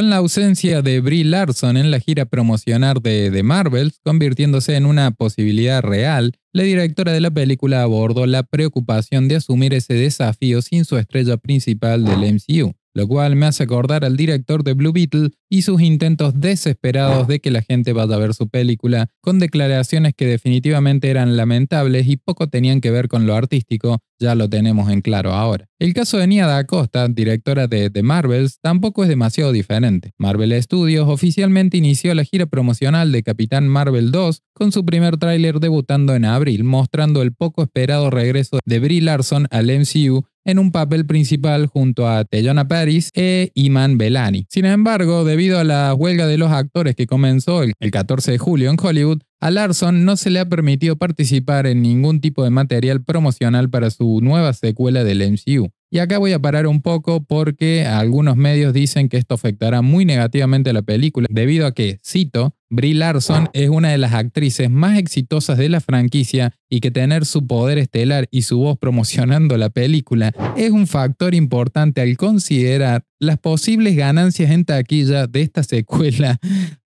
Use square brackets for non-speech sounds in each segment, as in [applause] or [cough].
con la ausencia de Brie Larson en la gira promocional de The Marvels, convirtiéndose en una posibilidad real, la directora de la película abordó la preocupación de asumir ese desafío sin su estrella principal del MCU lo cual me hace acordar al director de Blue Beetle y sus intentos desesperados de que la gente vaya a ver su película, con declaraciones que definitivamente eran lamentables y poco tenían que ver con lo artístico, ya lo tenemos en claro ahora. El caso de Nia Acosta, directora de The Marvels, tampoco es demasiado diferente. Marvel Studios oficialmente inició la gira promocional de Capitán Marvel 2 con su primer tráiler debutando en abril, mostrando el poco esperado regreso de Brie Larson al MCU en un papel principal junto a Tellona Paris e Iman Belani. Sin embargo, debido a la huelga de los actores que comenzó el 14 de julio en Hollywood, a Larson no se le ha permitido participar en ningún tipo de material promocional para su nueva secuela del MCU. Y acá voy a parar un poco porque algunos medios dicen que esto afectará muy negativamente a la película, debido a que, cito, Brie Larson es una de las actrices más exitosas de la franquicia y que tener su poder estelar y su voz promocionando la película es un factor importante al considerar las posibles ganancias en taquilla de esta secuela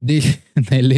del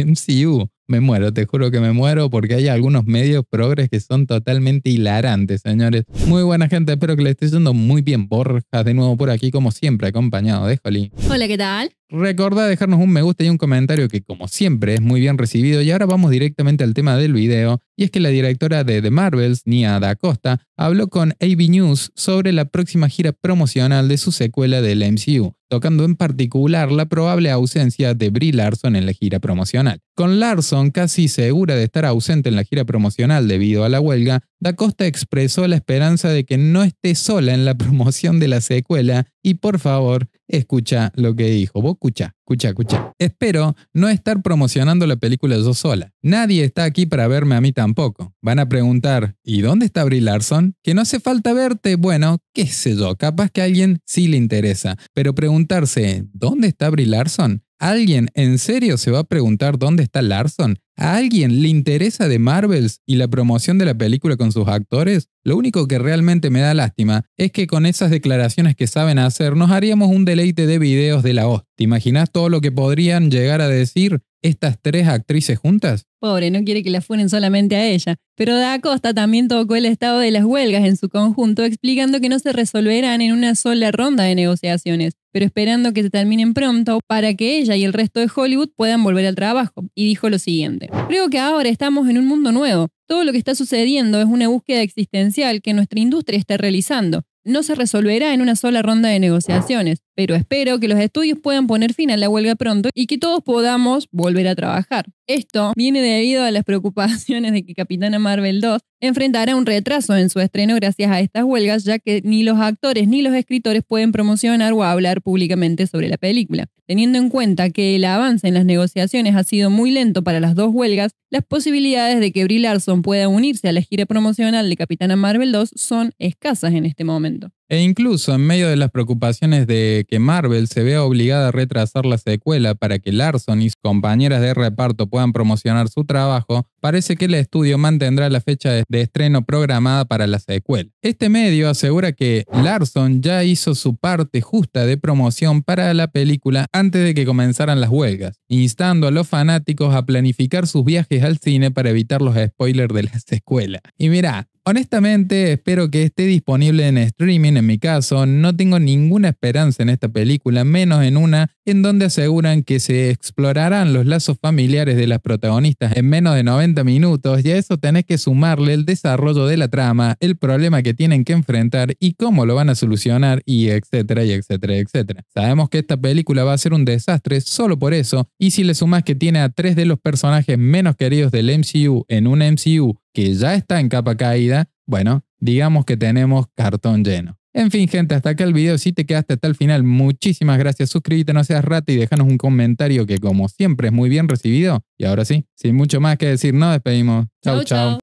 MCU me muero, te juro que me muero porque hay algunos medios progres que son totalmente hilarantes, señores. Muy buena gente, espero que le esté yendo muy bien. Borjas de nuevo por aquí, como siempre, acompañado de Hola, ¿qué tal? Recordá dejarnos un me gusta y un comentario que como siempre es muy bien recibido y ahora vamos directamente al tema del video y es que la directora de The Marvels, Nia Da Costa, habló con AB News sobre la próxima gira promocional de su secuela la MCU, tocando en particular la probable ausencia de Brie Larson en la gira promocional. Con Larson casi segura de estar ausente en la gira promocional debido a la huelga, Da Costa expresó la esperanza de que no esté sola en la [laughs] promoción de la secuela y por favor escucha lo que dijo. Vos escucha, escucha, escucha. Espero no estar promocionando la película yo sola. Nadie está aquí para verme a mí tampoco. Van a preguntar, ¿y dónde está Brie Larson? Que no hace falta verte. Bueno, qué sé yo, capaz que a alguien sí le interesa. Pero preguntarse, ¿dónde está Brie Larson? ¿Alguien en serio se va a preguntar dónde está Larson? ¿A alguien le interesa de Marvels y la promoción de la película con sus actores? Lo único que realmente me da lástima es que con esas declaraciones que saben hacer nos haríamos un deleite de videos de la host. ¿Te imaginas todo lo que podrían llegar a decir estas tres actrices juntas? Pobre, no quiere que la funen solamente a ella. Pero Da Costa también tocó el estado de las huelgas en su conjunto, explicando que no se resolverán en una sola ronda de negociaciones, pero esperando que se terminen pronto para que ella y el resto de Hollywood puedan volver al trabajo. Y dijo lo siguiente. Creo que ahora estamos en un mundo nuevo. Todo lo que está sucediendo es una búsqueda existencial que nuestra industria está realizando. No se resolverá en una sola ronda de negociaciones, pero espero que los estudios puedan poner fin a la huelga pronto y que todos podamos volver a trabajar. Esto viene debido a las preocupaciones de que Capitana Marvel 2 enfrentará un retraso en su estreno gracias a estas huelgas, ya que ni los actores ni los escritores pueden promocionar o hablar públicamente sobre la película. Teniendo en cuenta que el avance en las negociaciones ha sido muy lento para las dos huelgas, las posibilidades de que Brie Larson pueda unirse a la gira promocional de Capitana Marvel 2 son escasas en este momento. E incluso en medio de las preocupaciones de que Marvel se vea obligada a retrasar la secuela para que Larson y sus compañeras de reparto puedan promocionar su trabajo, parece que el estudio mantendrá la fecha de estreno programada para la secuela. Este medio asegura que Larson ya hizo su parte justa de promoción para la película antes de que comenzaran las huelgas, instando a los fanáticos a planificar sus viajes al cine para evitar los spoilers de la [laughs] secuela. Y mirá, Honestamente, espero que esté disponible en streaming. En mi caso, no tengo ninguna esperanza en esta película, menos en una en donde aseguran que se explorarán los lazos familiares de las protagonistas en menos de 90 minutos y a eso tenés que sumarle el desarrollo de la trama, el problema que tienen que enfrentar y cómo lo van a solucionar y etcétera y etcétera, etcétera. Sabemos que esta película va a ser un desastre solo por eso y si le sumás que tiene a tres de los personajes menos queridos del MCU en un MCU que ya está en capa caída, bueno, digamos que tenemos cartón lleno. En fin, gente, hasta acá el video. Si te quedaste hasta el final, muchísimas gracias. Suscríbete, no seas rata y déjanos un comentario que, como siempre, es muy bien recibido. Y ahora sí, sin mucho más que decir, nos despedimos. Chau, chau.